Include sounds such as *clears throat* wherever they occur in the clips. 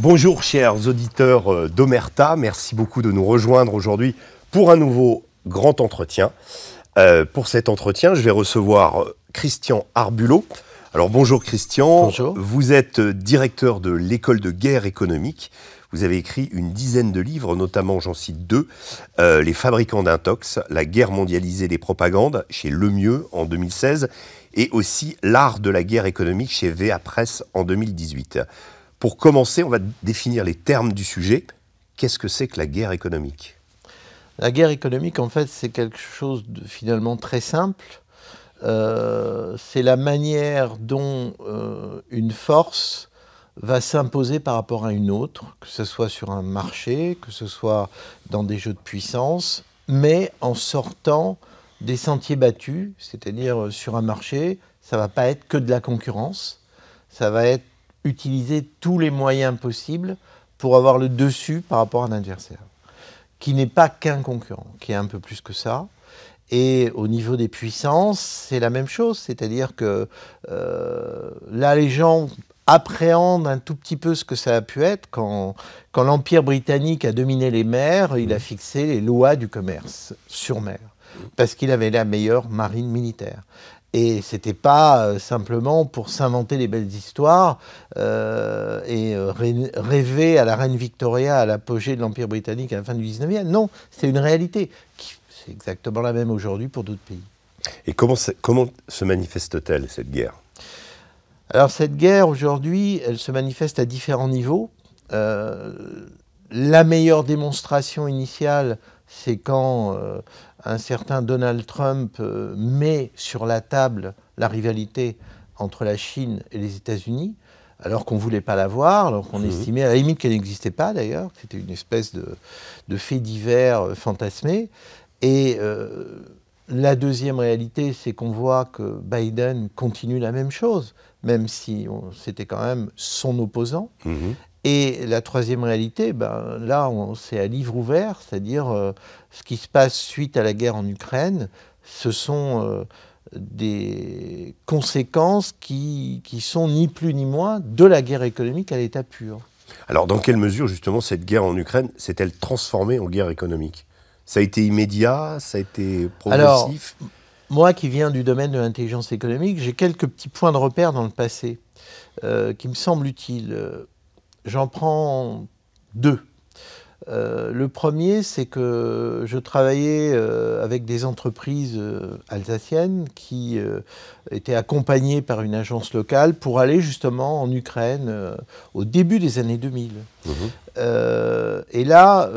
Bonjour chers auditeurs euh, d'Omerta, merci beaucoup de nous rejoindre aujourd'hui pour un nouveau grand entretien. Euh, pour cet entretien, je vais recevoir euh, Christian Arbulot. Alors bonjour Christian, bonjour. vous êtes directeur de l'école de guerre économique. Vous avez écrit une dizaine de livres, notamment j'en cite deux, Les fabricants d'intox, La guerre mondialisée des propagandes chez Lemieux en 2016 et aussi L'art de la guerre économique chez VA Presse en 2018. Pour commencer, on va définir les termes du sujet. Qu'est-ce que c'est que la guerre économique La guerre économique, en fait, c'est quelque chose de finalement très simple. Euh, c'est la manière dont euh, une force va s'imposer par rapport à une autre, que ce soit sur un marché, que ce soit dans des jeux de puissance, mais en sortant des sentiers battus, c'est-à-dire euh, sur un marché, ça va pas être que de la concurrence, ça va être utiliser tous les moyens possibles pour avoir le dessus par rapport à un adversaire, qui n'est pas qu'un concurrent, qui est un peu plus que ça. Et au niveau des puissances, c'est la même chose, c'est-à-dire que euh, là, les gens appréhendent un tout petit peu ce que ça a pu être quand, quand l'Empire britannique a dominé les mers, il a mmh. fixé les lois du commerce sur mer, parce qu'il avait la meilleure marine militaire. Et c'était pas euh, simplement pour s'inventer les belles histoires euh, et euh, rêver à la reine Victoria à l'apogée de l'Empire britannique à la fin du 19e. Non, c'est une réalité. C'est exactement la même aujourd'hui pour d'autres pays. Et comment, comment se manifeste-t-elle, cette guerre Alors cette guerre, aujourd'hui, elle se manifeste à différents niveaux. la meilleure démonstration initiale, c'est quand un certain Donald Trump euh, met sur la table la rivalité entre la Chine et les États-Unis, alors qu'on ne voulait pas la voir, alors qu'on mhm. estimait à la limite qu'elle n'existait pas d'ailleurs, c'était une espèce de, de fait divers euh, fantasmé. Et euh, la deuxième réalité, c'est qu'on voit que Biden continue la même chose, même si c'était quand même son opposant. Mhm. Et la troisième réalité, ben, là, c'est à livre ouvert, c'est-à-dire euh, ce qui se passe suite à la guerre en Ukraine, ce sont euh, des conséquences qui, qui sont ni plus ni moins de la guerre économique à l'état pur. Alors, dans quelle mesure, justement, cette guerre en Ukraine s'est-elle transformée en guerre économique Ça a été immédiat Ça a été progressif moi qui viens du domaine de l'intelligence économique, j'ai quelques petits points de repère dans le passé euh, qui me semblent utiles J'en prends deux. Euh, le premier, c'est que je travaillais euh, avec des entreprises euh, alsaciennes qui étaient accompagnées par une agence locale pour aller justement en Ukraine au début des années 2000. Mmh et là,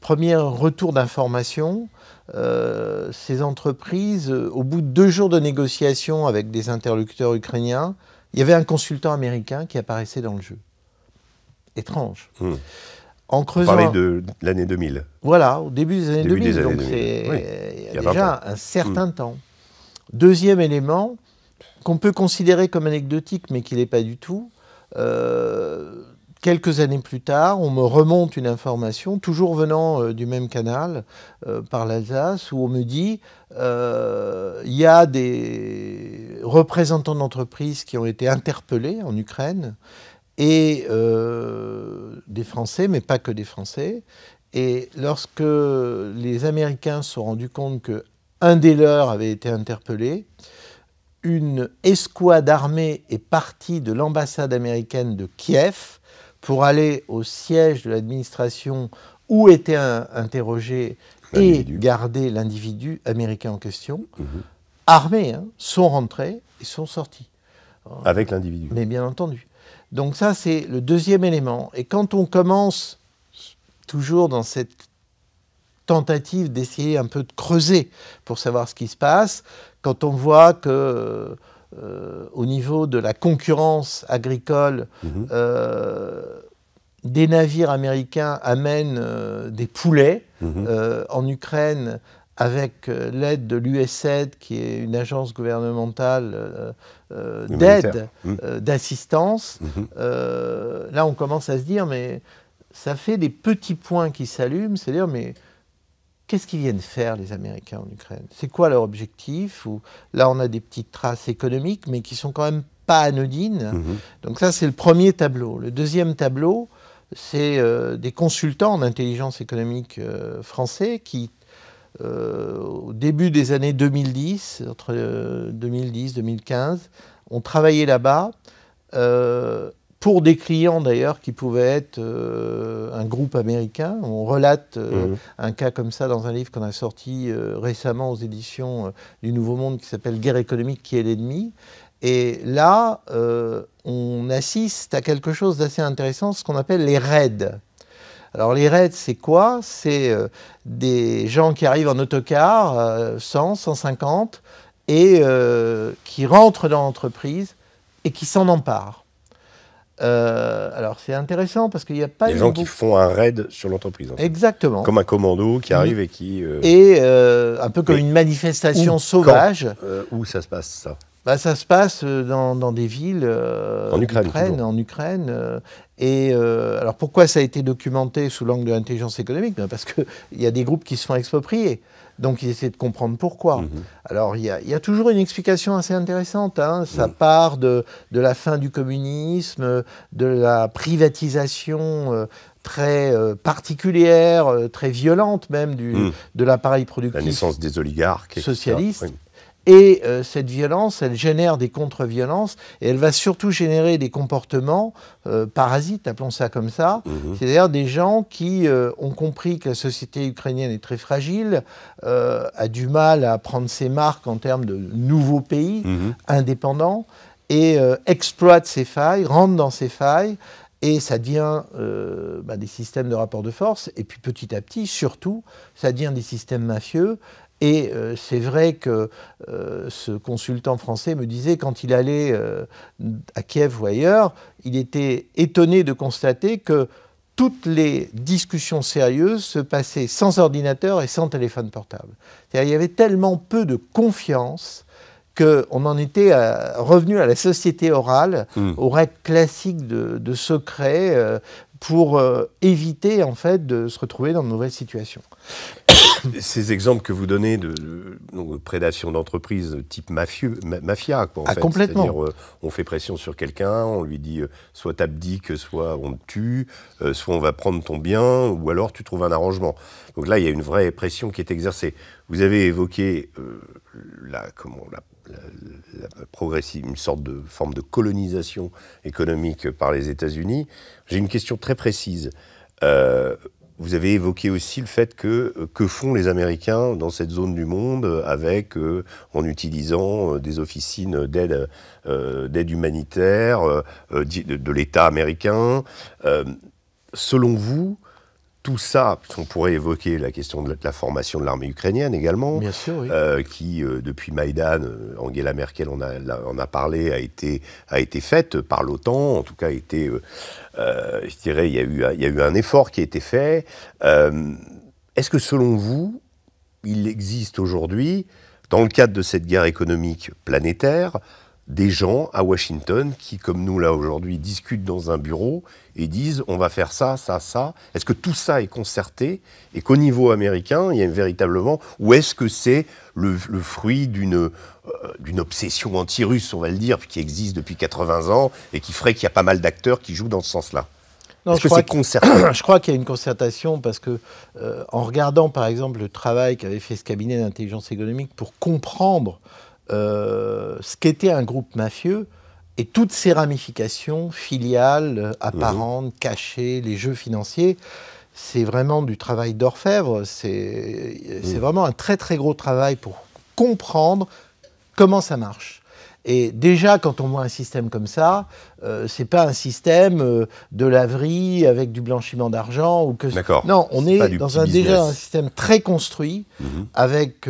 premier retour d'information, ces entreprises, au bout de deux jours de négociations avec des interlocuteurs ukrainiens, il y avait un consultant américain qui apparaissait dans le jeu étrange. Hmm. En creusant. de l'année 2000. Voilà, au début des années 2000. donc c'est déjà un certain hmm. temps. Deuxième élément, qu'on peut considérer comme anecdotique, mais qui n'est pas du tout. Euh, quelques années plus tard, on me remonte une information, toujours venant euh, du même canal, euh, par l'Alsace, où on me dit il y a des représentants d'entreprises qui ont été interpellés en Ukraine et euh, des Français, mais pas que des Français. Et lorsque les Américains se sont rendus compte qu'un des leurs avait été interpellé, une escouade armée est partie de l'ambassade américaine de Kiev pour aller au siège de l'administration où était interrogé et garder l'individu américain en question. Mhm. Armés, hein, sont rentrés et sont sortis. Avec l'individu. Mais bien entendu. Donc ça, c'est le deuxième élément. Et quand on commence toujours dans cette tentative d'essayer un peu de creuser pour savoir ce qui se passe, quand on voit que euh, au niveau de la concurrence agricole, mhm. euh, des navires américains amènent euh, des poulets mhm. en Ukraine avec euh, l'aide de l'USAID, qui est une agence gouvernementale euh, euh, d'aide, mmh. d'assistance, mmh. là on commence à se dire, mais ça fait des petits points qui s'allument, c'est-à-dire, mais qu'est-ce qu'ils viennent faire les Américains en Ukraine C'est quoi leur objectif Ou, Là on a des petites traces économiques, mais qui sont quand même pas anodines. Mmh. Donc ça c'est le premier tableau. Le deuxième tableau, c'est des consultants en intelligence économique français qui euh, au début des années 2010, entre 2010-2015, euh, on travaillait là-bas euh, pour des clients d'ailleurs qui pouvaient être un groupe américain. On relate mhm. un cas comme ça dans un livre qu'on a sorti récemment aux éditions du Nouveau Monde qui s'appelle Guerre économique qui est l'ennemi. Et là, on assiste à quelque chose d'assez intéressant, ce qu'on appelle les raids. Alors les raids, c'est quoi C'est euh, des gens qui arrivent en autocar, 100, euh, 150, et euh, qui rentrent dans l'entreprise et qui s'en emparent. alors c'est intéressant parce qu'il n'y a pas... Des gens qui font un raid sur l'entreprise. Exactement. Comme un commando qui arrive mmh. et qui... Et un peu comme une manifestation sauvage. où ça se passe ça bah, ça se passe euh, dans, des villes euh, en Ukraine. en Ukraine euh, et alors pourquoi ça a été documenté sous l'angle de l'intelligence économique ben, Parce qu'il *laughs* y a des groupes qui se font exproprier. Donc ils essaient de comprendre pourquoi. Mhm. Alors il y, a toujours une explication assez intéressante. Hein. Ça mhm. part de, la fin du communisme, de la privatisation très particulière, très violente même du, mhm. de l'appareil productif. La naissance des oligarques. Socialistes. Et euh, cette violence, elle génère des contre-violences et elle va surtout générer des comportements euh, parasites, appelons ça comme ça. Mhm. C'est-à-dire des gens qui euh, ont compris que la société ukrainienne est très fragile, a du mal à prendre ses marques en termes de nouveaux pays mhm. indépendants et exploitent ces failles, rentrent dans ces failles et ça devient bah, des systèmes de rapport de force, et puis petit à petit, surtout, ça devient des systèmes mafieux, et euh, c'est vrai que euh, ce consultant français me disait, quand il allait euh, à Kiev ou ailleurs, il était étonné de constater que toutes les discussions sérieuses se passaient sans ordinateur et sans téléphone portable. Il y avait tellement peu de confiance qu'on en était revenu à la société orale, hmm. au règles classiques de, secret, pour euh, éviter en fait de se retrouver dans de mauvaises situations. *coughs* Ces exemples que vous donnez de, prédation d'entreprise type mafieux, mafia, quoi, en ah, complètement. Euh, on fait pression sur quelqu'un, on lui dit soit euh, soit t'abdiques, soit on te tue, soit on va prendre ton bien, ou alors tu trouves un arrangement. Donc là, il y a une vraie pression qui est exercée. Vous avez évoqué la, comment, la une sorte de forme de colonisation économique par les États-Unis. J'ai une question très précise. Euh, vous avez évoqué aussi le fait que que font les Américains dans cette zone du monde avec euh, en utilisant euh, des officines d'aide humanitaire de l'État américain. selon vous, tout ça, on pourrait évoquer la question de la, formation de l'armée ukrainienne également, euh, qui, euh, depuis Maïdan, euh, Angela Merkel en a, a parlé, a été, a été faite par l'OTAN, en tout cas, je dirais, il y, eu, il y a eu un effort qui a été fait. Est-ce que, selon vous, il existe aujourd'hui, dans le cadre de cette guerre économique planétaire, des gens à Washington qui, comme nous là aujourd'hui, discutent dans un bureau et disent on va faire ça, ça, ça. Est-ce que tout ça est concerté et qu'au niveau américain, il y a véritablement, ou est-ce que c'est le, fruit euh, d'une obsession anti-russe, on va le dire, qui existe depuis 80 ans et qui ferait qu'il y a pas mal d'acteurs qui jouent dans ce sens-là Est-ce que c'est concerté *coughs* je crois qu'il y a une concertation parce que, euh, en regardant par exemple le travail qu'avait fait ce cabinet d'intelligence économique pour comprendre euh, ce qu'était un groupe mafieux et toutes ses ramifications filiales, euh, apparentes, mhm. cachées, les jeux financiers. C'est vraiment du travail d'orfèvre, c'est euh, mhm. vraiment un très très gros travail pour comprendre comment ça marche. Et déjà, quand on voit un système comme ça, c'est pas un système de laverie avec du blanchiment d'argent ou que. Non, on est, dans un déjà un système très construit, mhm. avec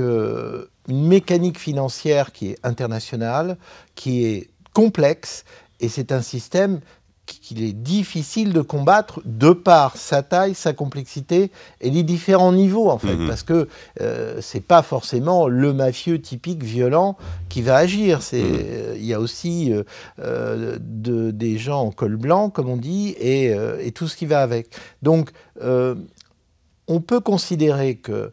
une mécanique financière qui est internationale, qui est complexe, et c'est un système qu'il est difficile de combattre de par sa taille, sa complexité et les différents niveaux en fait, mm-hmm. parce que euh, c'est pas forcément le mafieux typique violent qui va agir. C'est mm-hmm. euh, il y a aussi euh, de, des gens en col blanc comme on dit et, et tout ce qui va avec. Donc on peut considérer que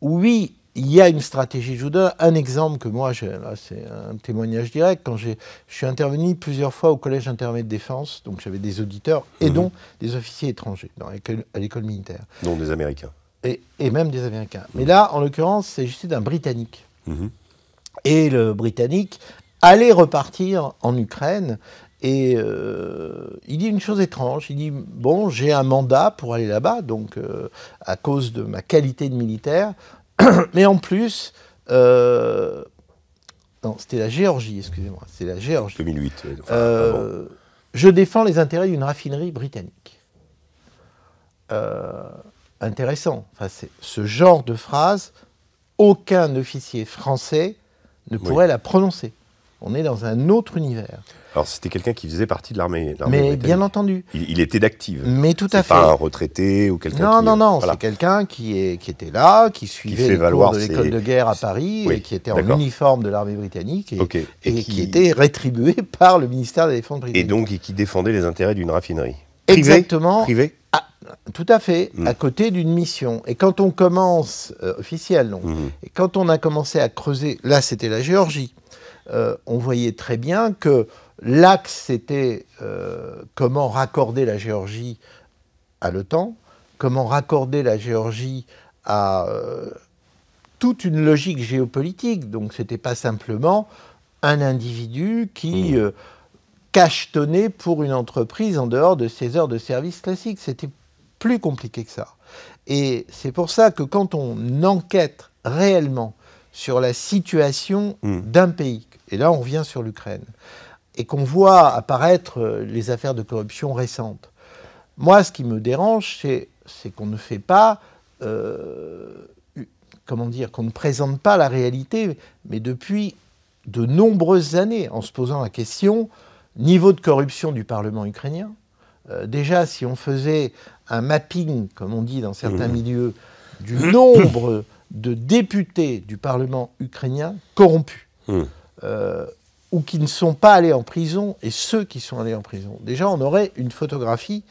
oui, il y a une stratégie donne Un exemple que moi, c'est un témoignage direct. Quand je suis intervenu plusieurs fois au collège intermédiaire de défense, donc j'avais des auditeurs et mhm. donc dont des officiers étrangers dans à l'école militaire. Non, des Américains. Et, même des Américains. Mais mhm. là, en l'occurrence, c'est juste d'un Britannique. Mhm. Et le Britannique allait repartir en Ukraine. Et euh, il dit une chose étrange, il dit, bon, j'ai un mandat pour aller là-bas, donc euh, à cause de ma qualité de militaire, *coughs* Mais en plus, euh, non, c'était la Géorgie, excusez-moi, c'est la Géorgie. 2008. Euh, je défends les intérêts d'une raffinerie britannique. Euh, intéressant. Enfin, ce genre de phrase, aucun officier français ne pourrait la prononcer. On est dans un autre univers. Alors c'était quelqu'un qui faisait partie de l'armée. Mais bien entendu. Il, était d'active. Mais tout à fait. Pas un retraité ou quelqu'un. Non, qui, non, non, non, c'est quelqu'un qui, est, qui était là, qui suivait qui les cours de l'école de guerre à Paris et qui était en uniforme de l'armée britannique et, qui... était rétribué *laughs* par le ministère de la Défense britannique. Et donc et qui défendait les intérêts d'une raffinerie. Exactement. Privé. À, ah, tout à fait, hmm. à côté d'une mission. Et quand on commence, euh, officiellement hmm. et quand on a commencé à creuser, là c'était la Géorgie, euh, on voyait très bien que l'axe, c'était euh, comment raccorder la Géorgie à l'OTAN, comment raccorder la Géorgie à euh, toute une logique géopolitique. Donc c'était pas simplement un individu qui mmh. cachetonnait pour une entreprise en dehors de ses heures de service classiques. C'était plus compliqué que ça. Et c'est pour ça que quand on enquête réellement sur la situation mmh. d'un pays, et là on revient sur l'Ukraine, et qu'on voit apparaître euh, les affaires de corruption récentes, moi ce qui me dérange, c'est qu'on ne fait pas, euh, comment dire, qu'on ne présente pas la réalité, mais depuis de nombreuses années, en se posant la question, niveau de corruption du Parlement ukrainien, euh, déjà si on faisait un mapping, comme on dit dans certains mmh. milieux, du nombre de députés du Parlement ukrainien corrompus. Mmh. Euh, ou qui ne sont pas allés en prison et ceux qui sont allés en prison. Déjà, on aurait une photographie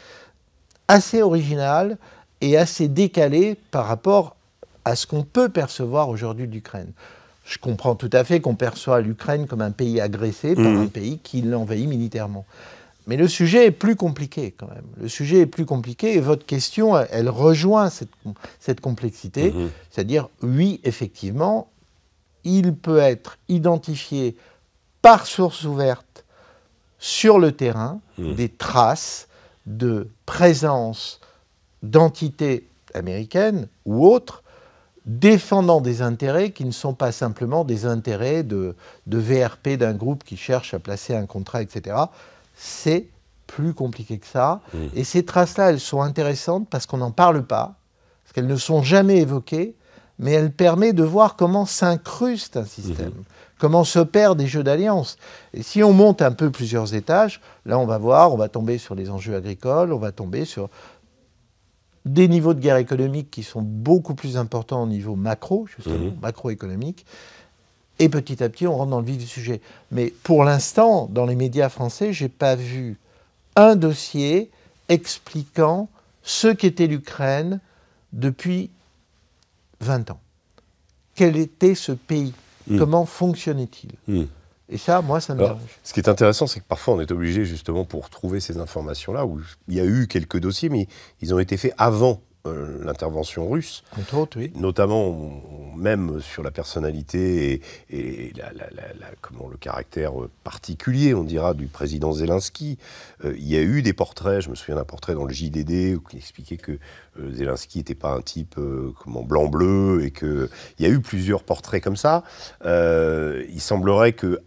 assez originale et assez décalée par rapport à ce qu'on peut percevoir aujourd'hui de l'Ukraine. Je comprends tout à fait qu'on perçoit l'Ukraine comme un pays agressé par mhm. un pays qui l'envahit militairement. Mais le sujet est plus compliqué quand même. Le sujet est plus compliqué et votre question, elle rejoint cette, complexité. Mhm. C'est-à-dire, oui, effectivement, il peut être identifié par source ouverte sur le terrain mmh. des traces de présence d'entités américaines ou autres défendant des intérêts qui ne sont pas simplement des intérêts de, VRP d'un groupe qui cherche à placer un contrat, etc. C'est plus compliqué que ça. Mmh. Et ces traces-là, elles sont intéressantes parce qu'on n'en parle pas, parce qu'elles ne sont jamais évoquées, mais elle permet de voir comment s'incruste un système, mhm. comment s'opèrent des jeux d'alliance. Et si on monte un peu plusieurs étages, là on va voir, on va tomber sur les enjeux agricoles, on va tomber sur des niveaux de guerre économique qui sont beaucoup plus importants au niveau macro, mhm. macroéconomique. Et petit à petit, on rentre dans le vif du sujet. Mais pour l'instant, dans les médias français, je n'ai pas vu un dossier expliquant ce qu'était l'Ukraine depuis 20 ans. Quel était ce pays hmm. Comment fonctionnait-il hmm. Et ça, moi, ça me Ce qui est intéressant, c'est que parfois, on est obligé, justement, pour trouver ces informations-là, où il y a eu quelques dossiers, mais ils ont été faits avant euh, l'intervention russe. Notamment, même sur la personnalité et, la, comment, le caractère particulier, on dira, du président Zelensky. Euh, il y a eu des portraits, je me souviens d'un portrait dans le JDD qui expliquait que euh, Zelensky n'était pas un type comment, blanc-bleu et qu'il y a eu plusieurs portraits comme ça. il semblerait que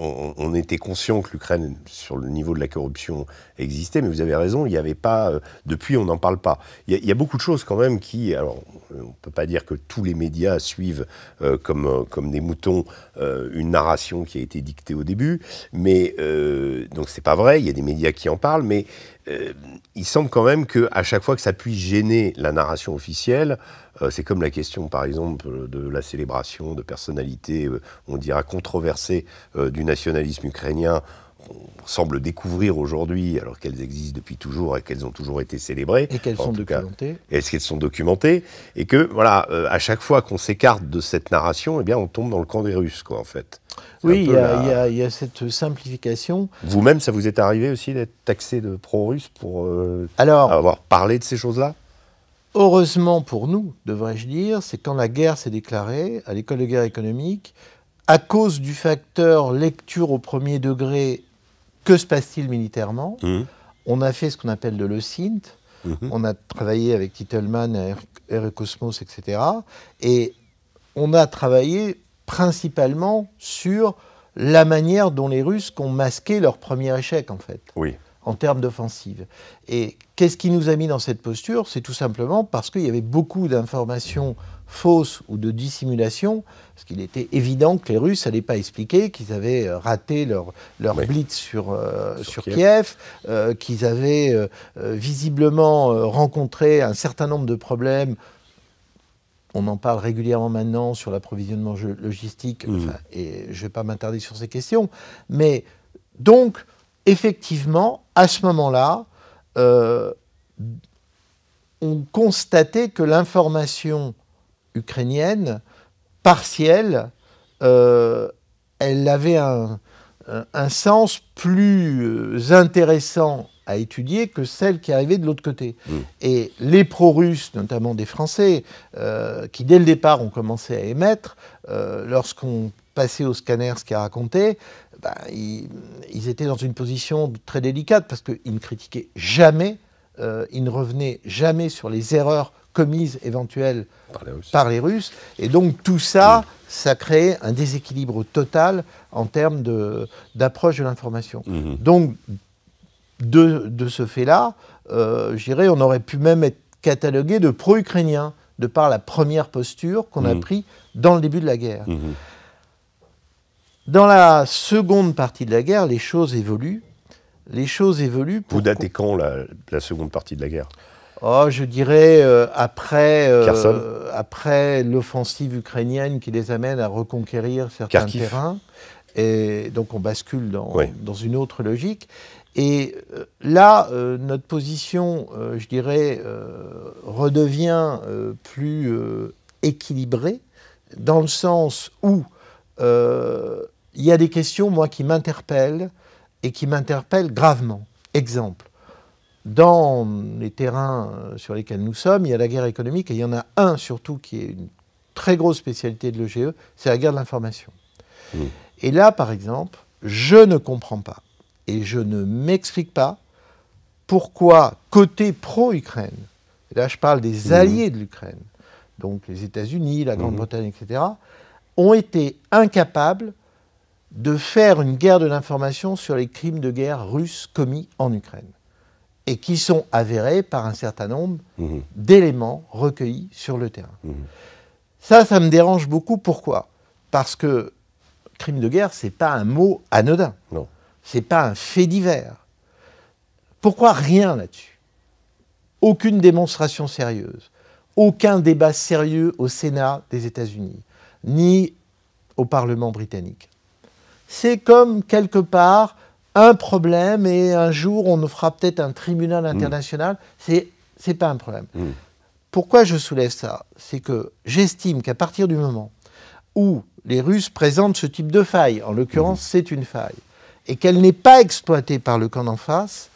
on, était conscient que l'Ukraine, sur le niveau de la corruption, existait, mais vous avez raison, il n'y avait pas. Euh, depuis, on n'en parle pas. Il y, a beaucoup de choses quand même qui. Alors, euh, on ne peut pas dire que tous les médias suivent euh, comme, comme des moutons une narration qui a été dictée au début, mais. donc, n'est pas vrai, il y a des médias qui en parlent, mais euh, il semble quand même que à chaque fois que ça puisse gêner la narration officielle, euh, c'est comme la question, par exemple, de la célébration de personnalités, euh, on dira controversées, du nationalisme ukrainien. On semble découvrir aujourd'hui, alors qu'elles existent depuis toujours et qu'elles ont toujours été célébrées. Et qu'elles sont documentées. Est-ce qu'elles sont documentées Et que, voilà, à chaque fois qu'on s'écarte de cette narration, eh bien, on tombe dans le camp des Russes, quoi, en fait. Oui, il y, a cette simplification. Vous-même, ça vous est arrivé aussi d'être taxé de pro-russe pour euh, avoir parlé de ces choses-là Heureusement pour nous, devrais-je dire, c'est quand la guerre s'est déclarée à l'école de guerre économique, à cause du facteur lecture au premier degré, que se passe-t-il militairement mmh. On a fait ce qu'on appelle de le mmh. on a travaillé avec Titelman, Air, Cosmos, etc. Et on a travaillé principalement sur la manière dont les Russes ont masqué leur premier échec, en fait. En termes d'offensive. Et qu'est-ce qui nous a mis dans cette posture C'est tout simplement parce qu'il y avait beaucoup d'informations fausses ou de dissimulation, parce qu'il était évident que les Russes n'allaient pas expliquer qu'ils avaient euh, raté leur, leur blitz euh, sur, sur, Kiev, euh, qu'ils avaient visiblement rencontré un certain nombre de problèmes on en parle régulièrement maintenant sur l'approvisionnement logistique, mmh. et je ne vais pas m'interdire sur ces questions, mais donc, effectivement, à ce moment-là, euh, on constatait que l'information ukrainienne, partielle, euh, elle avait un, un sens plus euh, intéressant à étudier que celle qui arrivait de l'autre côté. Mmh. Et les pro-russes, notamment des Français, euh, qui dès le départ ont commencé à émettre, euh, lorsqu'on passait au scanner ce qu'il a raconté, ben, ils, étaient dans une position très délicate parce qu'ils ne critiquaient jamais, euh, ils ne revenaient jamais sur les erreurs commises éventuelles par les Russes. Et donc tout ça, mmh. ça créait un déséquilibre total en termes d'approche de, l'information. Mmh. Donc de, ce fait-là, euh, j'irai, on aurait pu même être catalogué de pro-ukrainien, de par la première posture qu'on a mmh. prise dans le début de la guerre. Mmh. Dans la seconde partie de la guerre, les choses évoluent. Les choses évoluent. Vous datez quand la, seconde partie de la guerre Oh, je dirais euh, après, euh, après l'offensive ukrainienne qui les amène à reconquérir certains terrains. Et donc on bascule dans une autre logique. Et euh, là, euh, notre position, euh, je dirais, redevient plus équilibrée, dans le sens où il y a des questions, moi, qui m'interpellent, et qui m'interpellent gravement. Exemple, dans les terrains sur lesquels nous sommes, il y a la guerre économique, et il y en a un surtout qui est une très grosse spécialité de l'EGE, c'est la guerre de l'information. Et là, par exemple, je ne comprends pas et je ne m'explique pas pourquoi, côté pro-Ukraine, là je parle des mmh. alliés de l'Ukraine, donc les États-Unis, la mmh. Grande-Bretagne, etc., ont été incapables de faire une guerre de l'information sur les crimes de guerre russes commis en Ukraine et qui sont avérés par un certain nombre mmh. d'éléments recueillis sur le terrain. Ça, ça me dérange beaucoup. Pourquoi Parce que crime de guerre, ce n'est pas un mot anodin. Non. Ce n'est pas un fait divers. Pourquoi rien là-dessus Aucune démonstration sérieuse, aucun débat sérieux au Sénat des États-Unis, ni au Parlement britannique. C'est comme quelque part un problème et un jour on nous fera peut-être un tribunal hmm. international. Ce C'est pas un problème. Hmm. Pourquoi je soulève ça C'est que j'estime qu'à partir du moment où les Russes présentent ce type de faille, en l'occurrence hmm. c'est une faille, et qu'elle n'est pas exploitée par le camp d'en face,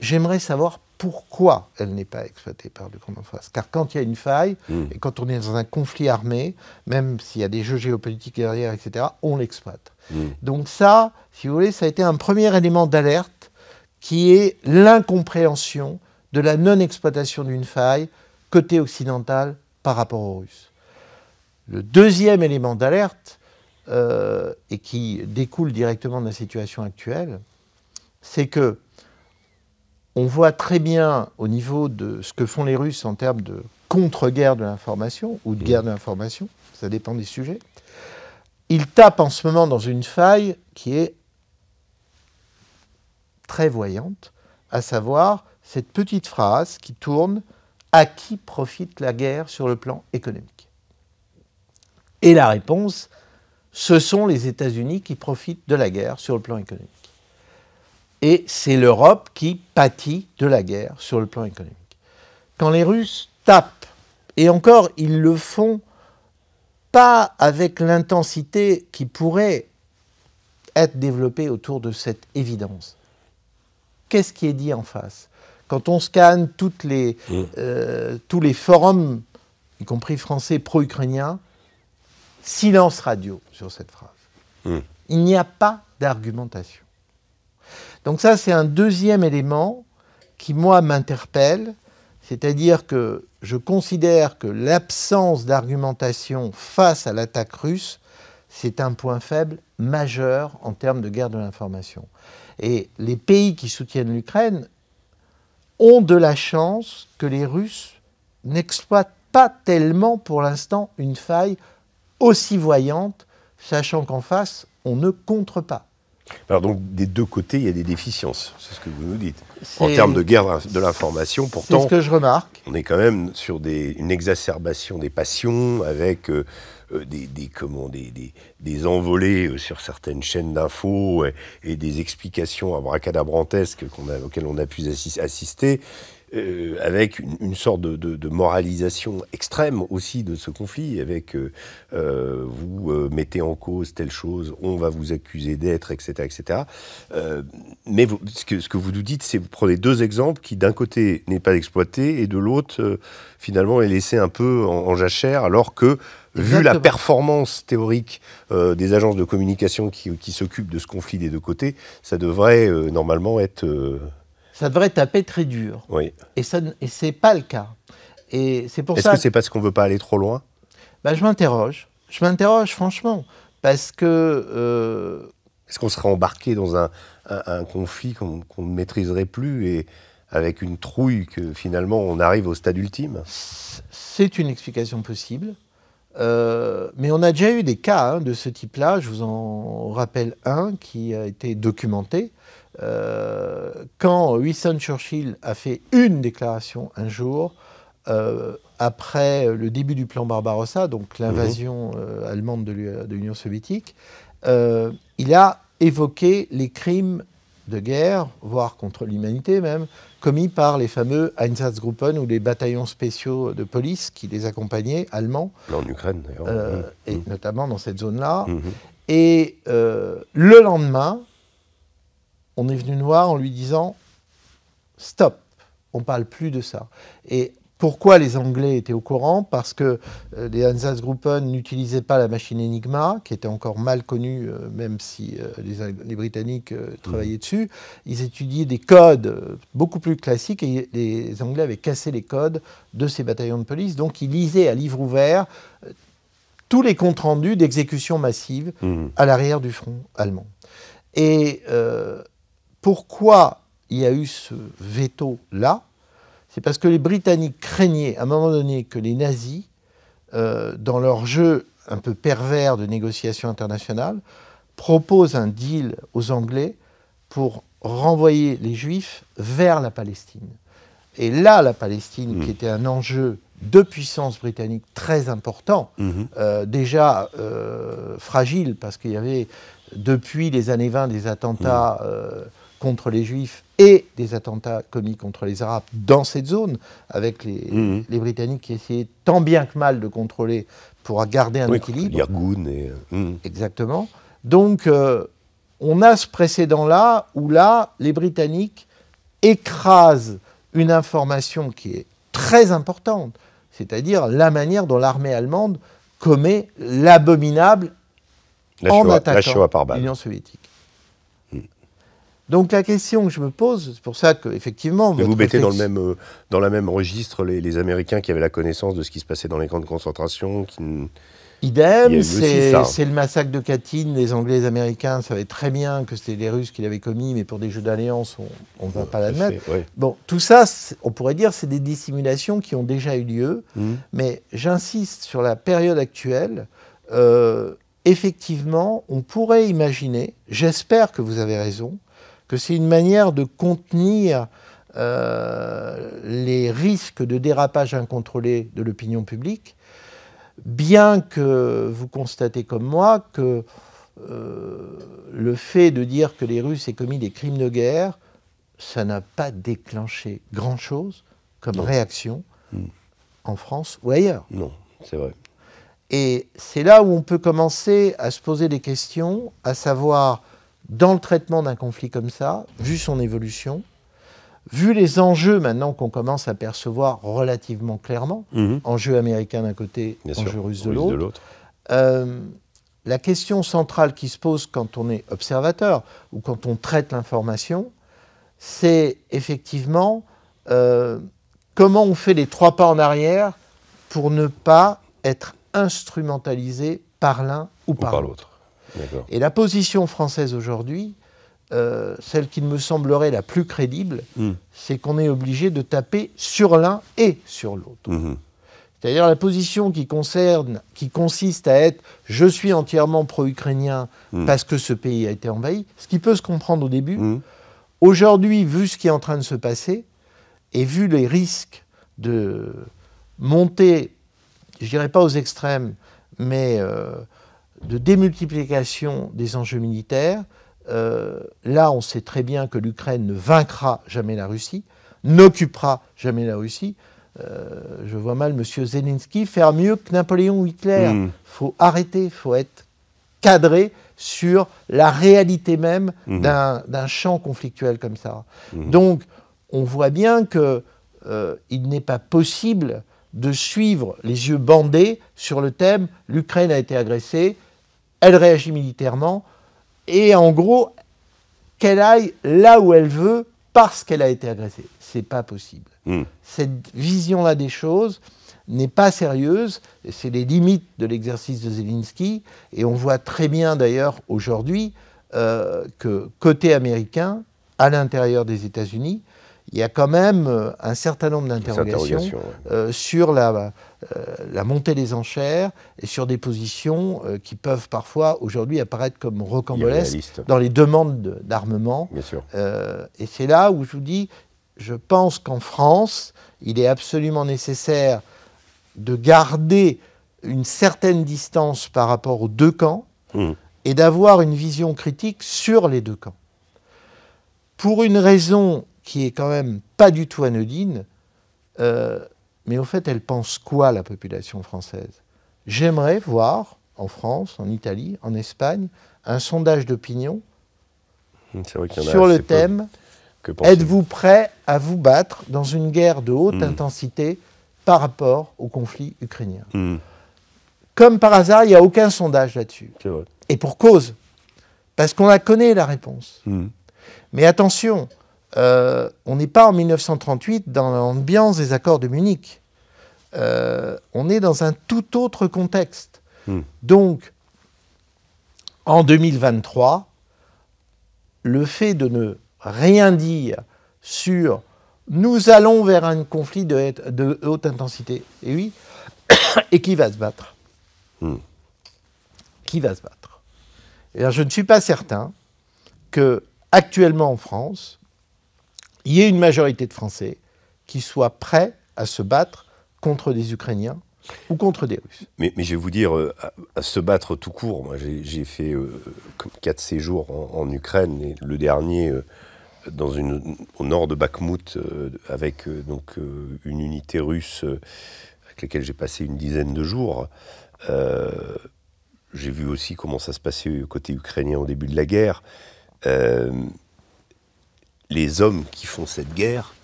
j'aimerais savoir pourquoi elle n'est pas exploitée par le camp d'en face. Car quand il y a une faille, hmm. et quand on est dans un conflit armé, même s'il y a des jeux géopolitiques derrière, etc., on l'exploite. Hmm. Donc ça, si vous voulez, ça a été un premier élément d'alerte qui est l'incompréhension de la non-exploitation d'une faille côté occidental par rapport aux Russes. Le deuxième élément d'alerte, euh, et qui découle directement de la situation actuelle, c'est que on voit très bien au niveau de ce que font les Russes en termes de contre-guerre de l'information ou de mmh. guerre de l'information, ça dépend des sujets. Ils tapent en ce moment dans une faille qui est très voyante, à savoir cette petite phrase qui tourne à qui profite la guerre sur le plan économique Et la réponse, ce sont les États-Unis qui profitent de la guerre sur le plan économique. Et c'est l'Europe qui pâtit de la guerre sur le plan économique. Quand les Russes tapent, et encore ils le font pas avec l'intensité qui pourrait être développée autour de cette évidence, qu'est-ce qui est dit en face Quand on scanne mmh. euh, tous les forums, y compris français, pro-ukrainiens, Silence radio sur cette phrase. Hmm. Il n'y a pas d'argumentation. Donc ça, c'est un deuxième élément qui, moi, m'interpelle, c'est-à-dire que je considère que l'absence d'argumentation face à l'attaque russe, c'est un point faible majeur en termes de guerre de l'information. Et les pays qui soutiennent l'Ukraine ont de la chance que les Russes n'exploitent pas tellement pour l'instant une faille aussi voyante, sachant qu'en face, on ne contre pas. Alors donc des deux côtés, il y a des déficiences, c'est ce que vous nous dites. En termes de guerre de l'information, pourtant, ce que je remarque. on est quand même sur des, une exacerbation des passions avec euh, euh, des, comment, des, des, envolées euh, sur certaines chaînes d'infos et, des explications abracadabrantesques on a, auxquelles on a pu assister. Euh, avec une, sorte de, moralisation extrême aussi de ce conflit, avec euh, euh, vous mettez en cause telle chose, on va vous accuser d'être, etc. etc. mais ce, que, vous nous dites, c'est vous prenez deux exemples qui, d'un côté, n'est pas exploité et de l'autre, finalement, est laissé un peu en, jachère, alors que vu la performance théorique des agences de communication qui, s'occupent de ce conflit des deux côtés, ça devrait normalement être ça devrait taper très dur. Oui. Et, ce n'est pas le cas. Et c'est pour Est-ce que, c'est parce qu'on ne veut pas aller trop loin bah, Je m'interroge. Je m'interroge, franchement. Parce que. Euh, Est-ce qu'on serait embarqué dans un, conflit qu'on ne maîtriserait plus et avec une trouille que finalement on arrive au stade ultime C'est une explication possible. Euh, mais on a déjà eu des cas hein, de ce type-là. Je vous en rappelle un qui a été documenté euh, quand Winston Churchill a fait une déclaration un jour, euh, après le début du plan Barbarossa, donc l'invasion mhm. euh, allemande de l'Union soviétique, il a évoqué les crimes de guerre, voire contre l'humanité même, commis par les fameux Einsatzgruppen ou les bataillons spéciaux de police qui les accompagnaient, allemands. En Ukraine, d'ailleurs. Mhm. Et mhm. notamment dans cette zone-là. Et le lendemain, on est venu noir en lui disant stop, on parle plus de ça. Et pourquoi les Anglais étaient au courant Parce que euh, les les Einsatzgruppen n'utilisaient pas la machine Enigma, qui était encore mal connue, euh, même si euh, les, Britanniques travaillaient mm. dessus. Ils étudiaient des codes beaucoup plus classiques et les Anglais avaient cassé les codes de ces bataillons de police. Donc ils lisaient à livre ouvert tous les comptes rendus d'exécutions massives mm. à l'arrière du front allemand. Et pourquoi il y a eu ce veto-là C'est parce que les Britanniques craignaient à un moment donné que les nazis, euh, dans leur jeu un peu pervers de négociation internationale, proposent un deal aux Anglais pour renvoyer les Juifs vers la Palestine. Et là, la Palestine, qui mm. était un enjeu de puissance britannique très important, mm-hmm. euh, déjà euh, fragile, parce qu'il y avait depuis les années 20 des attentats mm contre les juifs et des attentats commis contre les Arabes dans cette zone, avec les, mhm. Britanniques qui essayaient tant bien que mal de contrôler pour garder un équilibre. Yargoun et... Euh, mhm. Exactement. Donc, euh, on a ce précédent-là où là, les Britanniques écrasent une information qui est très importante, c'est-à-dire la manière dont l'armée allemande commet l'abominable en attaquant l'Union soviétique. Donc la question que je me pose, c'est pour ça qu'effectivement... Vous mettez dans, le même, euh, dans la même registre les, Américains qui avaient la connaissance de ce qui se passait dans les camps de concentration qui... Idem, hein. c'est le massacre de Katyn, les Anglais et les Américains savaient très bien que c'était les Russes qui l'avaient commis, mais pour des jeux d'alliance, on ne va pas l'admettre. Bon, tout ça, on pourrait dire, c'est des dissimulations qui ont déjà eu lieu, mmh. mais j'insiste sur la période actuelle. Euh, effectivement, on pourrait imaginer, j'espère que vous avez raison, que c'est une manière de contenir euh, les risques de dérapage incontrôlé de l'opinion publique, bien que vous constatez comme moi que euh, le fait de dire que les Russes aient commis des crimes de guerre, ça n'a pas déclenché grand-chose comme réaction hmm. en France ou ailleurs. Non, c'est vrai. Et c'est là où on peut commencer à se poser des questions, à savoir dans le traitement d'un conflit comme ça, vu son évolution, vu les enjeux maintenant qu'on commence à percevoir relativement clairement, mhm. enjeux américains d'un côté, enjeux russes de l'autre, euh, la question centrale qui se pose quand on est observateur ou quand on traite l'information, c'est effectivement euh, comment on fait les trois pas en arrière pour ne pas être instrumentalisé par l'un ou, par l'autre. Et la position française aujourd'hui, euh, celle qui me semblerait la plus crédible, hmm. c'est qu'on est obligé de taper sur l'un et sur l'autre. Hmm, hmm. C'est-à-dire la position qui concerne, qui consiste à être je suis entièrement pro-ukrainien parce que ce pays a été envahi, ce qui peut se comprendre au début. Aujourd'hui, vu ce qui est en train de se passer et vu les risques de monter, je dirais pas aux extrêmes, mais euh, de démultiplication des enjeux militaires. Euh, là, on sait très bien que l'Ukraine ne vaincra jamais la Russie, n'occupera jamais la Russie. Euh, je vois mal M. Zelensky faire mieux que Napoléon ou Hitler. Il hmm. faut arrêter, il faut être cadré sur la réalité même hmm. d'un champ conflictuel comme ça. Hmm. Donc, on voit bien qu'il euh, n'est pas possible de suivre les yeux bandés sur le thème l'Ukraine a été agressée, elle réagit militairement, et en gros, qu'elle aille là où elle veut parce qu'elle a été agressée. C'est pas possible. Hmm. Cette vision-là des choses n'est pas sérieuse, c'est les limites de l'exercice de Zelensky, et on voit très bien d'ailleurs aujourd'hui euh, que côté américain, à l'intérieur des États-Unis, il y a quand même euh, un certain nombre d'interrogations euh, sur la, euh, la, montée des enchères et sur des positions qui peuvent parfois aujourd'hui apparaître comme rocambolesques dans les demandes d'armement. et c'est là où je vous dis, je pense qu'en France, il est absolument nécessaire de garder une certaine distance par rapport aux deux camps hum. et d'avoir une vision critique sur les deux camps. Pour une raison qui est quand même pas du tout anodine, euh, mais au fait, elle pense quoi la population française J'aimerais voir en France, en Italie, en Espagne, un sondage d'opinion sur le thème Êtes-vous prêt à vous battre dans une guerre de haute hmm. intensité par rapport au conflit ukrainien hmm. Comme par hasard, il n'y a aucun sondage là-dessus. Et pour cause, parce qu'on la connaît la réponse. Hmm. Mais attention, euh, on n'est pas en 1938 dans l'ambiance des accords de Munich. Euh, on est dans un tout autre contexte. Hmm. Donc, en 2023, le fait de ne rien dire sur nous allons vers un conflit de, haute intensité, et eh oui, *coughs* et qui va se battre hmm. Qui va se battre et eh Je ne suis pas certain que actuellement en France, il y ait une majorité de Français qui soient prêts à se battre contre des Ukrainiens ou contre des Russes. Mais, je vais vous dire, euh, à, se battre tout court, moi j'ai fait euh, quatre séjours en, Ukraine, le dernier euh, dans une, au nord de Bakhmut, avec donc, une unité russe avec laquelle j'ai passé une dizaine de jours. j'ai vu aussi comment ça se passait côté ukrainien au début de la guerre les hommes qui font cette guerre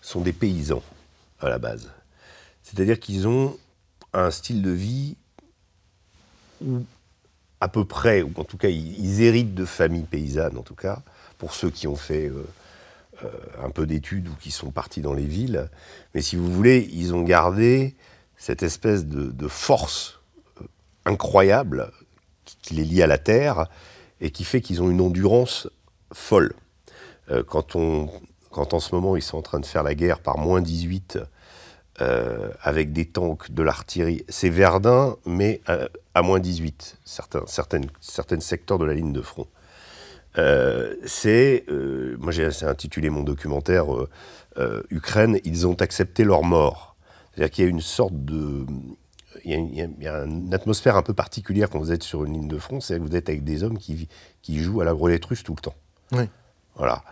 sont des paysans à la base. C'est-à-dire qu'ils ont un style de vie où, à peu près, ou en tout cas, ils, héritent de familles paysannes, en tout cas, pour ceux qui ont fait euh, euh, un peu d'études ou qui sont partis dans les villes. Mais si vous voulez, ils ont gardé cette espèce de, de force euh, incroyable qui les lie à la terre et qui fait qu'ils ont une endurance folle. Euh, quand, on, quand en ce moment ils sont en train de faire la guerre par moins 18 euh, avec des tanks, de l'artillerie, c'est Verdun, mais à, moins 18, certains, certaines, certains secteurs de la ligne de front. Euh, c'est, moi j'ai intitulé mon documentaire Ukraine, ils ont accepté leur mort. C'est-à-dire qu'il y a une sorte de, il y, a, une atmosphère un peu particulière quand vous êtes sur une ligne de front, c'est que vous êtes avec des hommes qui, qui jouent à la roulette russe tout le temps. Oui. Voilà.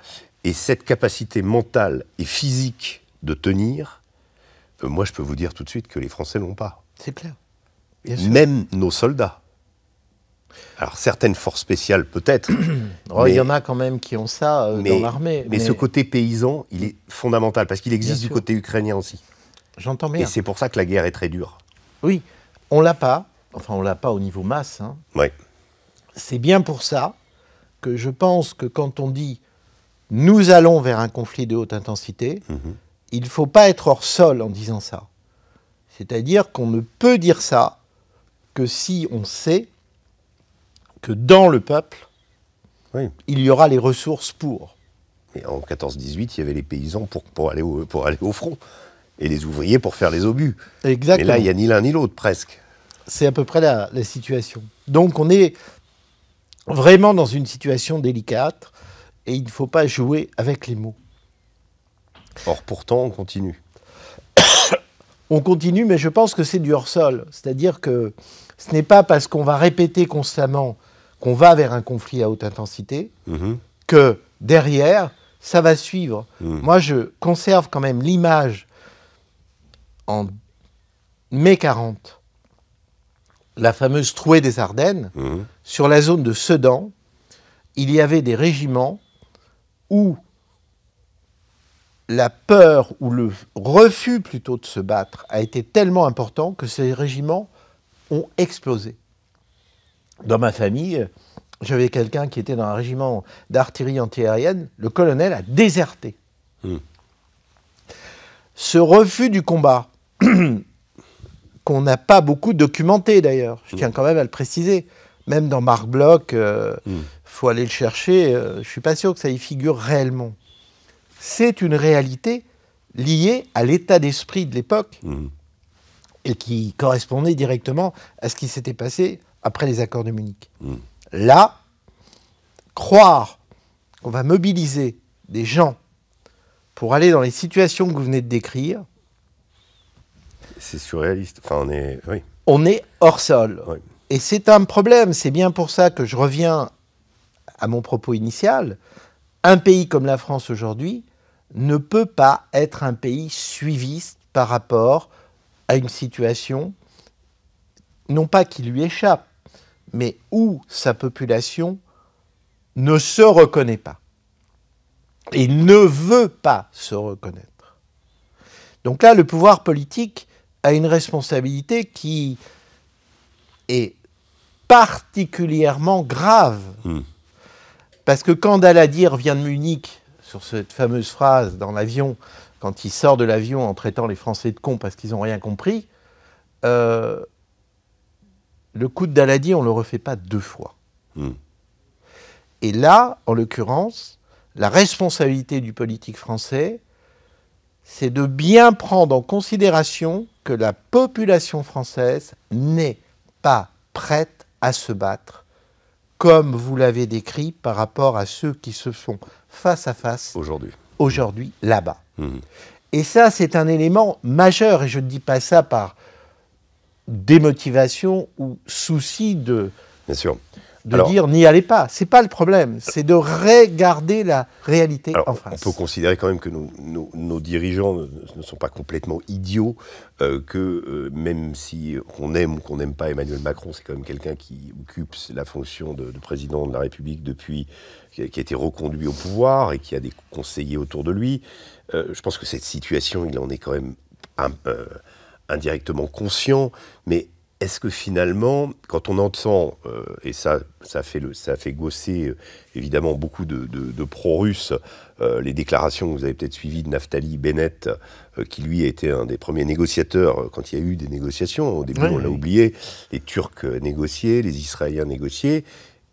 Et cette capacité mentale et physique de tenir, euh, moi je peux vous dire tout de suite que les Français n'ont pas. C'est clair. Même nos soldats. Alors certaines forces spéciales peut-être. *clears throat* Oh, il y en a quand même qui ont ça euh, dans l'armée. Mais, ce côté paysan, il est fondamental parce qu'il existe du côté ukrainien aussi. J'entends bien. Et c'est pour ça que la guerre est très dure. Oui, on l'a pas. Enfin, on l'a pas au niveau masse. Hein. Oui. C'est bien pour ça que je pense que quand on dit nous allons vers un conflit de haute intensité. Mhm. Il ne faut pas être hors sol en disant ça. C'est-à-dire qu'on ne peut dire ça que si on sait que dans le peuple, il y aura les ressources pour. Mais en 14-18, il y avait les paysans pour, aller au, pour aller au front et les ouvriers pour faire les obus. Exactement. Mais là, il n'y a ni l'un ni l'autre, presque. C'est à peu près la situation. Donc on est vraiment dans une situation délicate et il ne faut pas jouer avec les mots. Or, pourtant, on continue. *coughs* on continue, mais je pense que c'est du hors-sol. C'est-à-dire que ce n'est pas parce qu'on va répéter constamment qu'on va vers un conflit à haute intensité mhm. que derrière, ça va suivre. Mhm. Moi, je conserve quand même l'image en mai 40, la fameuse trouée des Ardennes, mhm. sur la zone de Sedan, il y avait des régiments où la peur ou le refus plutôt de se battre a été tellement important que ces régiments ont explosé. Dans ma famille, j'avais quelqu'un qui était dans un régiment d'artillerie antiaérienne, le colonel a déserté. Hmm. Ce refus du combat, *clears throat* qu'on n'a pas beaucoup documenté d'ailleurs, je hmm. tiens quand même à le préciser, même dans Marc Bloch, il euh, hmm. faut aller le chercher, Je euh, je suis pas sûr que ça y figure réellement. C'est une réalité liée à l'état d'esprit de l'époque hmm. et qui correspondait directement à ce qui s'était passé après les accords de Munich. Hmm. Là, croire qu'on va mobiliser des gens pour aller dans les situations que vous venez de décrire. C'est surréaliste. Enfin, on est. On est hors sol. Oui. Et c'est un problème, c'est bien pour ça que je reviens à mon propos initial. Un pays comme la France aujourd'hui ne peut pas être un pays suiviste par rapport à une situation, non pas qui lui échappe, mais où sa population ne se reconnaît pas et ne veut pas se reconnaître. Donc là, le pouvoir politique a une responsabilité qui est particulièrement grave. Hmm. Parce que quand Daladier vient de Munich, sur cette fameuse phrase dans l'avion, quand il sort de l'avion en traitant les Français de cons parce qu'ils n'ont rien compris, euh, le coup de Daladier, on ne le refait pas deux fois. Hmm. Et là, en l'occurrence, la responsabilité du politique français, c'est de bien prendre en considération que la population française n'est pas prête à se battre, comme vous l'avez décrit par rapport à ceux qui se sont face à face aujourd'hui, aujourd'hui là-bas. Hmm. Et ça, c'est un élément majeur, et je ne dis pas ça par démotivation ou souci de... Bien sûr de dire n'y allez pas. Ce n'est pas le problème, c'est de regarder la réalité en face. On peut considérer quand même que nos, dirigeants ne sont pas complètement idiots, euh, que euh, même si on aime ou qu'on n'aime pas Emmanuel Macron, c'est quand même quelqu'un qui occupe la fonction de, président de la République depuis qui a, été reconduit au pouvoir et qui a des conseillers autour de lui. Euh, je pense que cette situation, il en est quand même indirectement conscient, mais est-ce que finalement, quand on entend, euh, et ça, ça fait, ça fait gosser euh, évidemment beaucoup de, pro-russes, euh, les déclarations que vous avez peut-être suivies de Naftali Bennett, qui lui a été un des premiers négociateurs quand il y a eu des négociations, au début on l'a oublié, les Turcs négociaient, les Israéliens négociaient,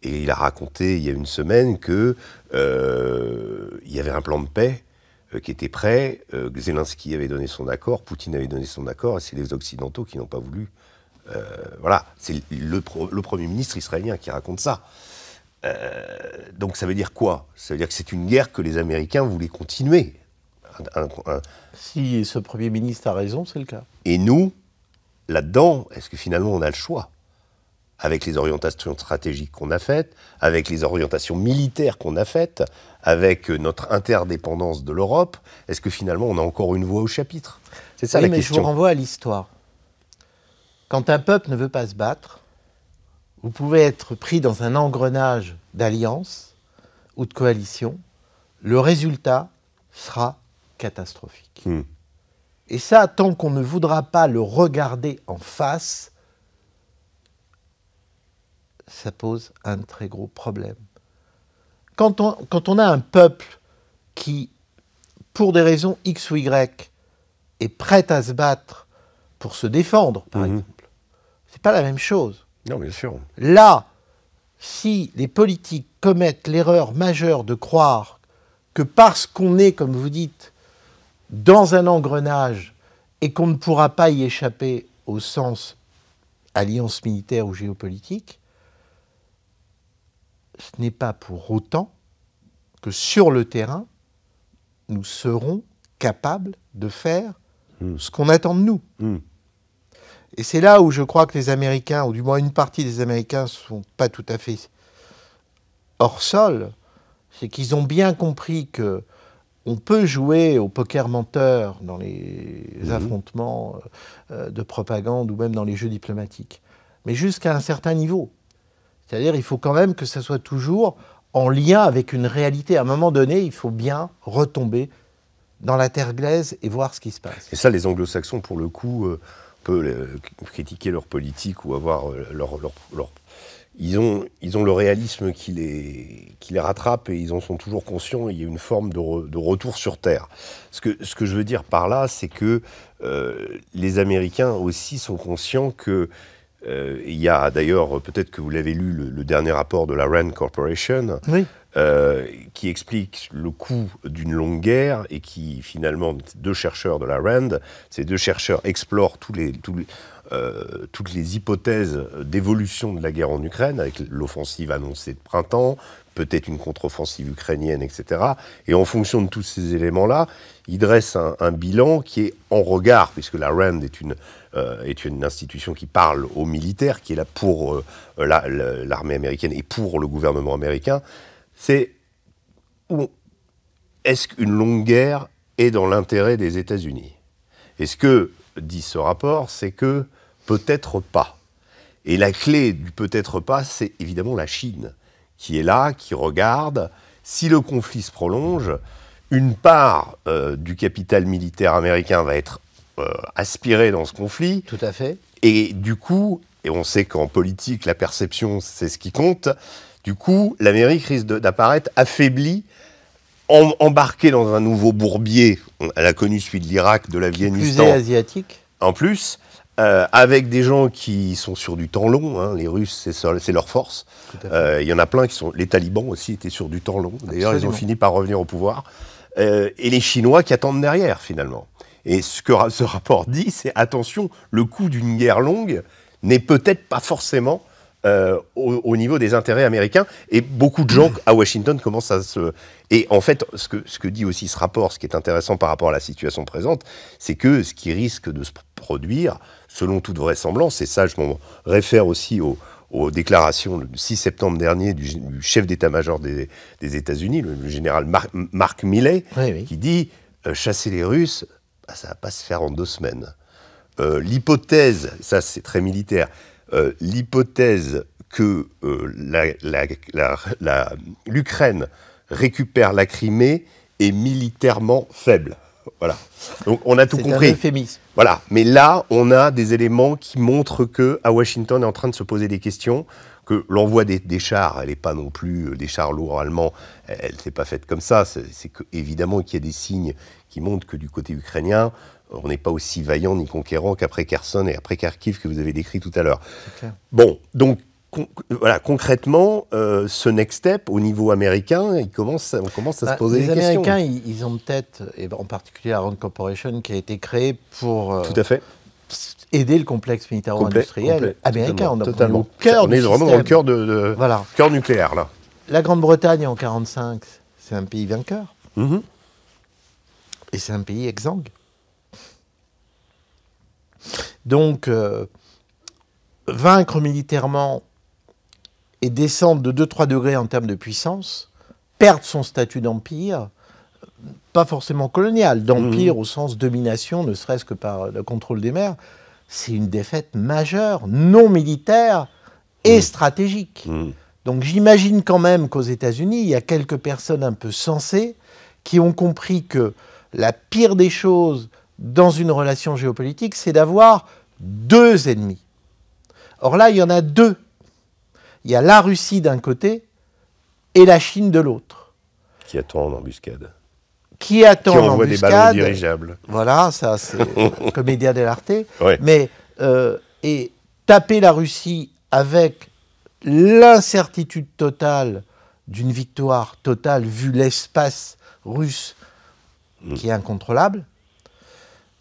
et il a raconté il y a une semaine qu'il y avait un plan de paix qui était prêt, Zelensky avait donné son accord, Poutine avait donné son accord, et c'est les Occidentaux qui n'ont pas voulu euh, voilà, c'est le, Premier ministre israélien qui raconte ça. Euh, donc ça veut dire quoi Ça veut dire que c'est une guerre que les Américains voulaient continuer. Si ce Premier ministre a raison, c'est le cas. Et nous, là-dedans, est-ce que finalement on a le choix avec les orientations stratégiques qu'on a faites, avec les orientations militaires qu'on a faites, avec euh, notre interdépendance de l'Europe, est-ce que finalement on a encore une voix au chapitre C'est ça oui, la mais Je vous renvoie à l'histoire. Quand un peuple ne veut pas se battre, vous pouvez être pris dans un engrenage d'alliance ou de coalition. Le résultat sera catastrophique. Hmm. Et ça, tant qu'on ne voudra pas le regarder en face, ça pose un très gros problème. Quand on, a un peuple qui, pour des raisons X ou Y, est prêt à se battre pour se défendre, par hmm. exemple, c'est pas la même chose. Non, bien sûr. Là, si les politiques commettent l'erreur majeure de croire que parce qu'on est, comme vous dites, dans un engrenage et qu'on ne pourra pas y échapper au sens alliance militaire ou géopolitique, ce n'est pas pour autant que sur le terrain, nous serons capables de faire hmm. ce qu'on attend de nous. Hmm. Et c'est là où je crois que les Américains, ou du moins une partie des Américains, ne sont pas tout à fait hors sol, c'est qu'ils ont bien compris que on peut jouer au poker menteur dans les mhm. affrontements euh, euh, de propagande ou même dans les jeux diplomatiques, mais jusqu'à un certain niveau. C'est-à-dire, il faut quand même que ça soit toujours en lien avec une réalité. À un moment donné, il faut bien retomber dans la terre glaise et voir ce qui se passe. Et ça, les anglo-saxons, pour le coup, euh, peut euh, critiquer leur politique ou avoir euh, leur, leur, ils ont, ils ont le réalisme qui les, qui les rattrape et ils en sont toujours conscients. Il y a une forme de, de retour sur Terre. Ce que, ce que je veux dire par là, c'est que euh, les Américains aussi sont conscients que. Il y a d'ailleurs, peut-être que vous l'avez lu, le, le, dernier rapport de la RAND Corporation, oui. Euh, qui explique le coût d'une longue guerre et qui finalement, deux chercheurs de la RAND, ces deux chercheurs explorent tous les, euh, toutes les hypothèses d'évolution de la guerre en Ukraine, avec l'offensive annoncée de printemps, peut-être une contre-offensive ukrainienne, etc. Et en fonction de tous ces éléments-là, ils dressent un, bilan qui est en regard, puisque la RAND est une, euh, est une institution qui parle aux militaires, qui est là pour l'armée américaine et pour le gouvernement américain c'est est-ce qu'une longue guerre est dans l'intérêt des États-Unis est ce que dit ce rapport, c'est que peut-être pas. Et la clé du peut-être pas, c'est évidemment la Chine, qui est là, qui regarde. Si le conflit se prolonge, une part euh, du capital militaire américain va être euh, aspirée dans ce conflit. Tout à fait. Et du coup, et on sait qu'en politique, la perception, c'est ce qui compte, du coup, l'Amérique risque d'apparaître affaiblie, embarquée dans un nouveau bourbier. Elle a connu celui de l'Irak, de l'Afghanistan. Plus asiatique. En plus, euh, avec des gens qui sont sur du temps long. Hein, les Russes, c'est leur force. Euh, il y en a plein qui sont. Les talibans aussi étaient sur du temps long. D'ailleurs, ils ont fini par revenir au pouvoir. Euh, et les Chinois qui attendent derrière, finalement. Et ce que ce rapport dit, c'est attention, le coût d'une guerre longue n'est peut-être pas forcément euh, au, niveau des intérêts américains. Et beaucoup de gens à Washington commencent à se... Et en fait, ce que, ce que dit aussi ce rapport, ce qui est intéressant par rapport à la situation présente, c'est que ce qui risque de se produire, selon toute vraisemblance, et ça je m'en réfère aussi aux déclarations le 6 septembre dernier du, chef d'état-major des, États-Unis, le, général Mark Milley, qui dit euh, chasser les Russes, ça bah, ça va pas se faire en deux semaines. Euh, l'hypothèse, ça c'est très militaire, euh, l'hypothèse que euh, l'Ukraine récupère la Crimée est militairement faible. Voilà. Donc on a tout compris. Un voilà. Mais là, on a des éléments qui montrent que à Washington est en train de se poser des questions, que l'envoi des, chars, elle n'est pas non plus euh, des chars lourds allemands, elle, ne s'est pas faite comme ça. C'est évidemment qu'il y a des signes qui montrent que du côté ukrainien, on n'est pas aussi vaillant ni conquérant qu'après Kherson et après Kharkiv que vous avez décrit tout à l'heure. Bon, donc voilà, concrètement, euh, ce next step au niveau américain, il commence, on commence à se bah, poser des questions. Les Américains, ils, ont peut-être, et ben, en particulier la Rand Corporation qui a été créée pour. Euh, tout à fait aider le complexe militaro-industriel américain. on, est vraiment le cœur, de, nucléaire, là. La Grande-Bretagne, en 1945, c'est un pays vainqueur. Mm-hmm. Et c'est un pays exsangue. Donc, euh, vaincre militairement et descendre de 2-3 degrés en termes de puissance, perdre son statut d'empire, pas forcément colonial, d'empire mmh. au sens domination, ne serait-ce que par le contrôle des mers, c'est une défaite majeure, non militaire et mmh. stratégique. Mmh. Donc j'imagine quand même qu'aux États-Unis, il y a quelques personnes un peu sensées qui ont compris que la pire des choses, dans une relation géopolitique, c'est d'avoir deux ennemis. Or là, il y en a deux. Il y a la Russie d'un côté et la Chine de l'autre. Qui attend en embuscade. Qui attend en embuscade. Qui envoie des ballons dirigeables. Voilà, ça c'est *laughs* comédia dell'arte. Mais, euh, et taper la Russie avec l'incertitude totale d'une victoire totale vu l'espace russe mm. qui est incontrôlable,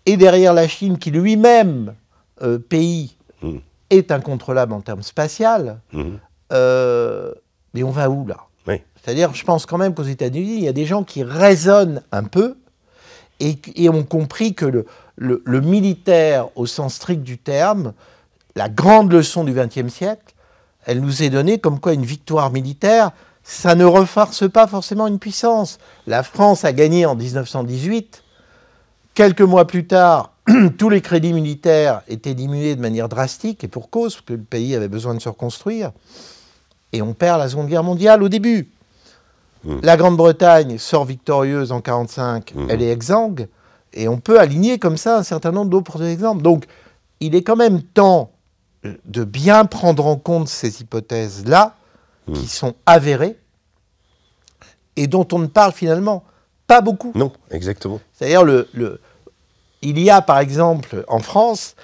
et derrière la Chine qui lui-même, euh, pays, hmm. est incontrôlable en termes spatial, hmm. euh, mais on va où là C'est-à-dire, je pense quand même qu'aux États-Unis, il y a des gens qui raisonnent un peu et, ont compris que le, militaire, au sens strict du terme, la grande leçon du XXe siècle, elle nous est donnée comme quoi une victoire militaire, ça ne reforce pas forcément une puissance. La France a gagné en 1918 Quelques mois plus tard, *clears throat* tous les crédits militaires étaient diminués de manière drastique et pour cause, parce que le pays avait besoin de se reconstruire. Et on perd la Seconde Guerre mondiale au début. Hmm. La Grande-Bretagne sort victorieuse en 1945, hmm. elle est exsangue, et on peut aligner comme ça un certain nombre d'autres exemples. Donc, il est quand même temps de bien prendre en compte ces hypothèses-là, hmm. qui sont avérées, et dont on ne parle finalement pas beaucoup. Non, exactement. C'est-à-dire le il y a par exemple en France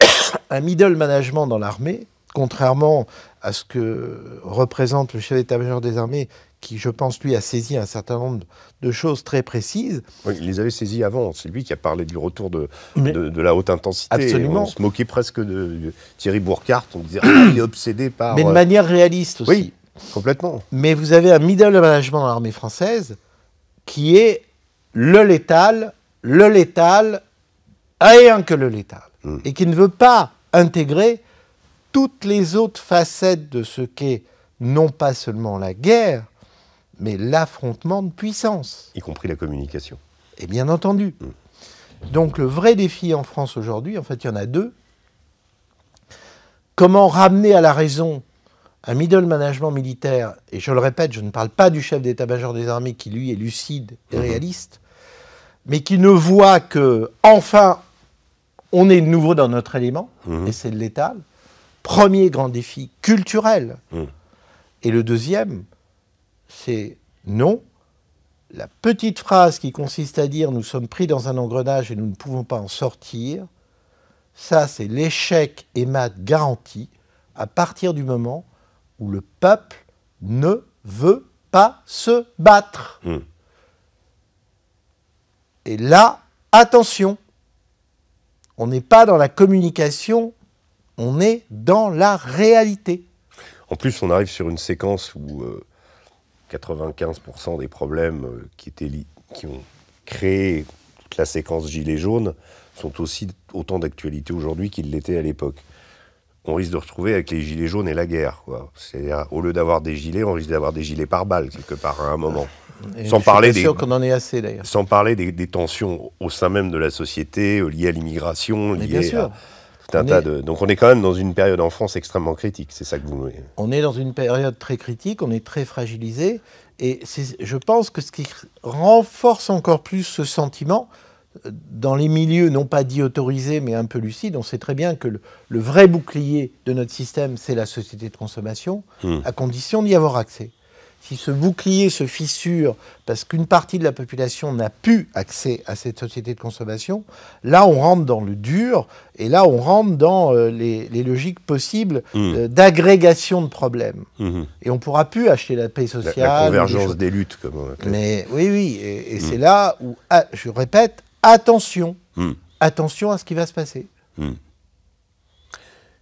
*coughs* un middle management dans l'armée, contrairement à ce que représente le chef d'état-major des armées, qui, je pense, lui, a saisi un certain nombre de choses très précises. il les avait saisies avant. C'est lui qui a parlé du retour de, la haute intensité. Absolument. On se moquait presque de Thierry Bourcart. On disait, qu'il ah, est obsédé par. Mais de euh, manière réaliste aussi. Oui, complètement. Mais vous avez un middle management dans l'armée française qui est le létal, le létal, rien que le l'État, hmm. et qui ne veut pas intégrer toutes les autres facettes de ce qu'est non pas seulement la guerre, mais l'affrontement de puissance. Y compris la communication. Et bien entendu. Hmm. Donc le vrai défi en France aujourd'hui, en fait il y en a deux. Comment ramener à la raison un middle management militaire, et je le répète, je ne parle pas du chef d'état-major des armées qui lui est lucide et hmm. réaliste, mais qui ne voit que enfin on est de nouveau dans notre élément, mhm. et c'est l'étal. Premier grand défi culturel. Mhm. Et le deuxième, c'est non. La petite phrase qui consiste à dire nous sommes pris dans un engrenage et nous ne pouvons pas en sortir, ça c'est l'échec et mat garanti à partir du moment où le peuple ne veut pas se battre. Mhm. Et là, attention, on n'est pas dans la communication, on est dans la réalité. En plus, on arrive sur une séquence où 95% euh, des problèmes euh, qui, ont créé toute la séquence Gilets jaunes sont aussi autant d'actualité aujourd'hui qu'ils l'étaient à l'époque. On risque de retrouver avec les gilets jaunes et la guerre. Quoi. au lieu d'avoir des gilets, on risque d'avoir des gilets par balles quelque part à un moment. *laughs* sans, parler des, en assez, des, tensions au sein même de la société, euh, liées à l'immigration, liées à tout un tas de... Donc on est quand même dans une période en France extrêmement critique, c'est ça que vous... voulez On est dans une période très critique, on est très fragilisé, et je pense que ce qui renforce encore plus ce sentiment, euh, dans les milieux, non pas dit autorisés, mais un peu lucides, on sait très bien que le, vrai bouclier de notre système, c'est la société de consommation, hmm. à condition d'y avoir accès si ce bouclier se fissure parce qu'une partie de la population n'a plus accès à cette société de consommation, là on rentre dans le dur et là on rentre dans euh, les, logiques possibles mmh. euh, d'agrégation de problèmes. Mmh. Et on ne pourra plus acheter la paix sociale. La, convergence des, luttes, comme on appelle. Mais oui, oui, et, mmh. c'est là où, ah, je répète, attention, attention à ce qui va se passer.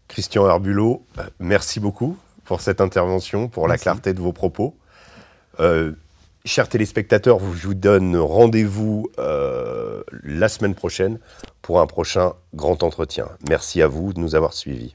Christian Arbulot, euh, merci beaucoup pour cette intervention, pour la clarté de vos propos. Euh, chers téléspectateurs, je vous donne rendez-vous euh, la semaine prochaine pour un prochain grand entretien. Merci à vous de nous avoir suivis.